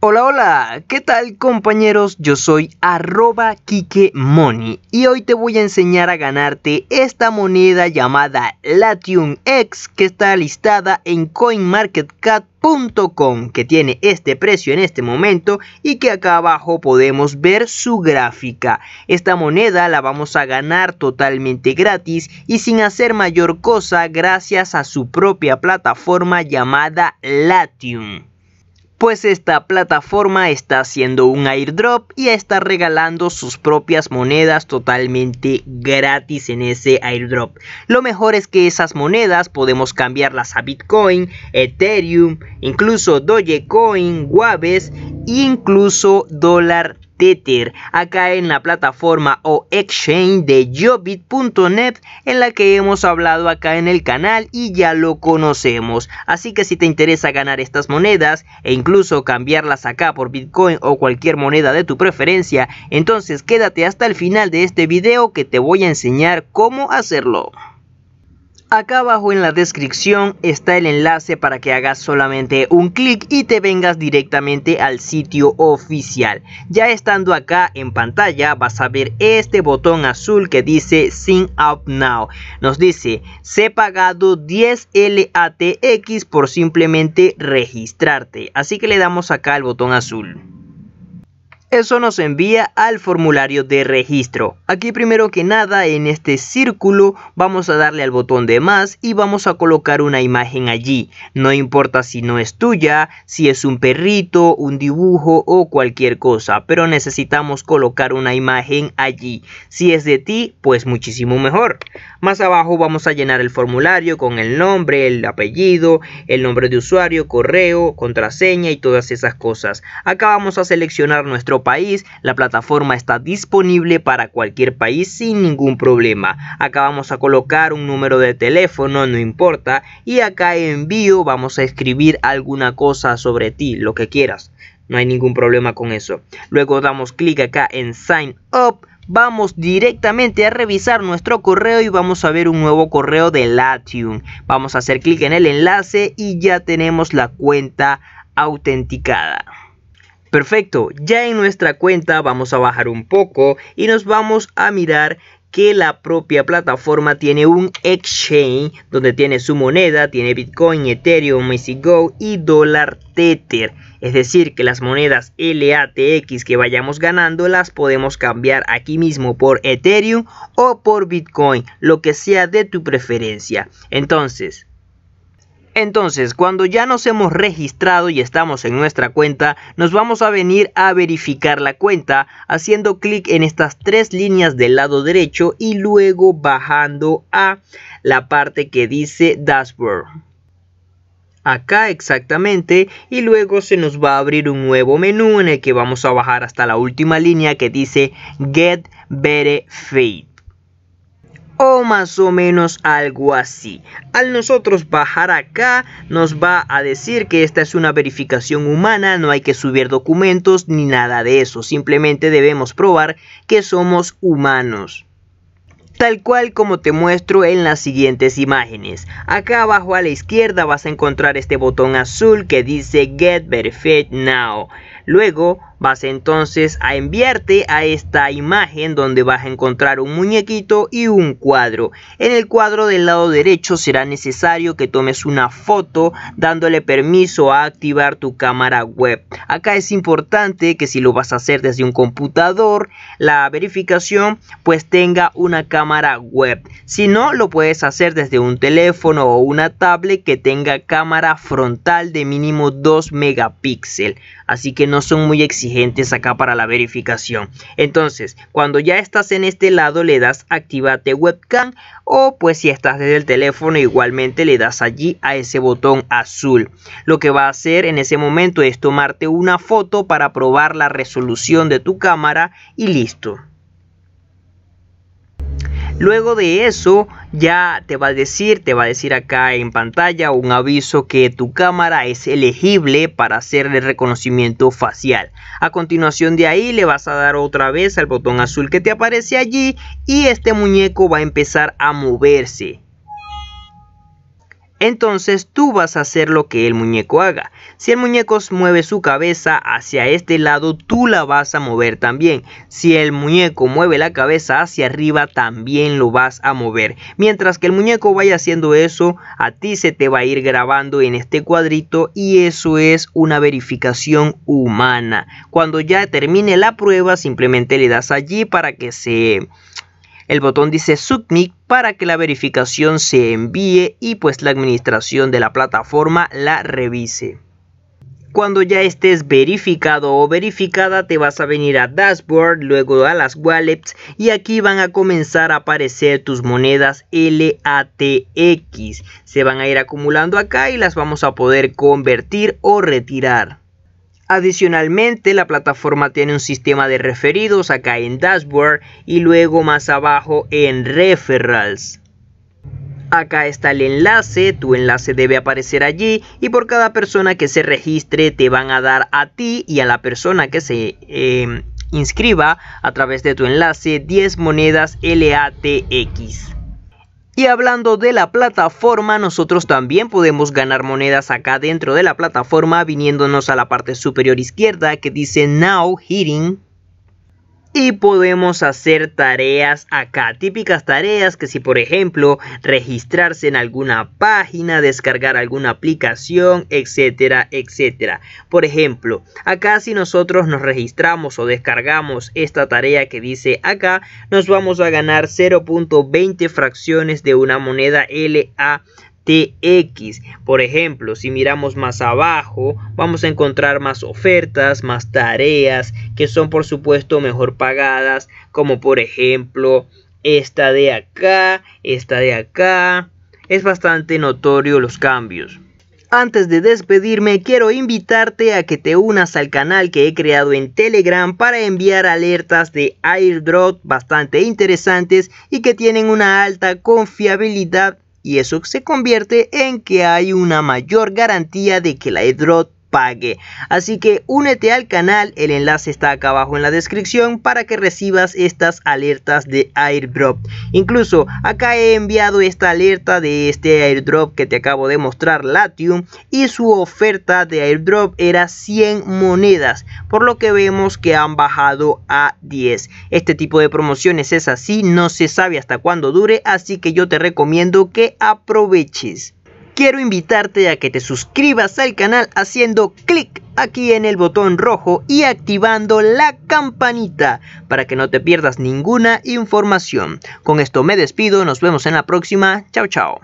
Hola, hola, ¿qué tal compañeros? Yo soy arroba Money y hoy te voy a enseñar a ganarte esta moneda llamada Latium X que está listada en CoinMarketCat.com que tiene este precio en este momento y que acá abajo podemos ver su gráfica. Esta moneda la vamos a ganar totalmente gratis y sin hacer mayor cosa gracias a su propia plataforma llamada Latium pues esta plataforma está haciendo un airdrop y está regalando sus propias monedas totalmente gratis en ese airdrop. Lo mejor es que esas monedas podemos cambiarlas a Bitcoin, Ethereum, incluso Dogecoin, Waves e incluso dólar Tether acá en la plataforma o exchange de Jobit.net en la que hemos hablado acá en el canal y ya lo conocemos. Así que si te interesa ganar estas monedas e incluso cambiarlas acá por Bitcoin o cualquier moneda de tu preferencia, entonces quédate hasta el final de este video que te voy a enseñar cómo hacerlo. Acá abajo en la descripción está el enlace para que hagas solamente un clic y te vengas directamente al sitio oficial. Ya estando acá en pantalla vas a ver este botón azul que dice Sign Up Now. Nos dice, se pagado 10 LATX por simplemente registrarte. Así que le damos acá el botón azul eso nos envía al formulario de registro. Aquí primero que nada en este círculo vamos a darle al botón de más y vamos a colocar una imagen allí. No importa si no es tuya, si es un perrito, un dibujo o cualquier cosa, pero necesitamos colocar una imagen allí. Si es de ti, pues muchísimo mejor. Más abajo vamos a llenar el formulario con el nombre, el apellido, el nombre de usuario, correo, contraseña y todas esas cosas. Acá vamos a seleccionar nuestro país, la plataforma está disponible para cualquier país sin ningún problema. Acá vamos a colocar un número de teléfono, no importa, y acá envío vamos a escribir alguna cosa sobre ti, lo que quieras. No hay ningún problema con eso. Luego damos clic acá en Sign Up vamos directamente a revisar nuestro correo y vamos a ver un nuevo correo de Latium. Vamos a hacer clic en el enlace y ya tenemos la cuenta autenticada. Perfecto, ya en nuestra cuenta vamos a bajar un poco y nos vamos a mirar que la propia plataforma tiene un exchange donde tiene su moneda, tiene Bitcoin, Ethereum, MissyGo y dólar Tether. Es decir, que las monedas LATX que vayamos ganando las podemos cambiar aquí mismo por Ethereum o por Bitcoin, lo que sea de tu preferencia. Entonces, entonces, cuando ya nos hemos registrado y estamos en nuestra cuenta, nos vamos a venir a verificar la cuenta haciendo clic en estas tres líneas del lado derecho y luego bajando a la parte que dice Dashboard. Acá exactamente y luego se nos va a abrir un nuevo menú en el que vamos a bajar hasta la última línea que dice Get Verified o más o menos algo así. Al nosotros bajar acá nos va a decir que esta es una verificación humana, no hay que subir documentos ni nada de eso, simplemente debemos probar que somos humanos. Tal cual como te muestro en las siguientes imágenes. Acá abajo a la izquierda vas a encontrar este botón azul que dice Get Verified Now. Luego vas entonces a enviarte a esta imagen donde vas a encontrar un muñequito y un cuadro. En el cuadro del lado derecho será necesario que tomes una foto dándole permiso a activar tu cámara web. Acá es importante que si lo vas a hacer desde un computador, la verificación pues tenga una cámara web. Si no, lo puedes hacer desde un teléfono o una tablet que tenga cámara frontal de mínimo 2 megapíxeles. Así que no no son muy exigentes acá para la verificación. Entonces, cuando ya estás en este lado, le das activate webcam o pues si estás desde el teléfono, igualmente le das allí a ese botón azul. Lo que va a hacer en ese momento es tomarte una foto para probar la resolución de tu cámara y listo. Luego de eso ya te va a decir, te va a decir acá en pantalla un aviso que tu cámara es elegible para hacer el reconocimiento facial. A continuación de ahí le vas a dar otra vez al botón azul que te aparece allí y este muñeco va a empezar a moverse entonces tú vas a hacer lo que el muñeco haga. Si el muñeco mueve su cabeza hacia este lado, tú la vas a mover también. Si el muñeco mueve la cabeza hacia arriba, también lo vas a mover. Mientras que el muñeco vaya haciendo eso, a ti se te va a ir grabando en este cuadrito y eso es una verificación humana. Cuando ya termine la prueba, simplemente le das allí para que se el botón dice Submit para que la verificación se envíe y pues la administración de la plataforma la revise. Cuando ya estés verificado o verificada te vas a venir a Dashboard, luego a las wallets y aquí van a comenzar a aparecer tus monedas LATX. Se van a ir acumulando acá y las vamos a poder convertir o retirar. Adicionalmente, la plataforma tiene un sistema de referidos acá en Dashboard y luego más abajo en Referrals. Acá está el enlace, tu enlace debe aparecer allí y por cada persona que se registre te van a dar a ti y a la persona que se em, inscriba a través de tu enlace 10 monedas LATX. Y hablando de la plataforma, nosotros también podemos ganar monedas acá dentro de la plataforma viniéndonos a la parte superior izquierda que dice Now Hitting y podemos hacer tareas acá, típicas tareas que si por ejemplo registrarse en alguna página, descargar alguna aplicación, etcétera, etcétera. Por ejemplo, acá si nosotros nos registramos o descargamos esta tarea que dice acá, nos vamos a ganar 0.20 fracciones de una moneda LA TX. Por ejemplo, si miramos más abajo, vamos a encontrar más ofertas, más tareas que son por supuesto mejor pagadas, como por ejemplo esta de acá, esta de acá. Es bastante notorio los cambios. Antes de despedirme, quiero invitarte a que te unas al canal que he creado en Telegram para enviar alertas de airdrop bastante interesantes y que tienen una alta confiabilidad y eso se convierte en que hay una mayor garantía de que la hidro pague. Así que únete al canal, el enlace está acá abajo en la descripción para que recibas estas alertas de airdrop. Incluso acá he enviado esta alerta de este airdrop que te acabo de mostrar, Latium, y su oferta de airdrop era 100 monedas, por lo que vemos que han bajado a 10. Este tipo de promociones es así, no se sabe hasta cuándo dure, así que yo te recomiendo que aproveches quiero invitarte a que te suscribas al canal haciendo clic aquí en el botón rojo y activando la campanita para que no te pierdas ninguna información. Con esto me despido, nos vemos en la próxima, chao chao.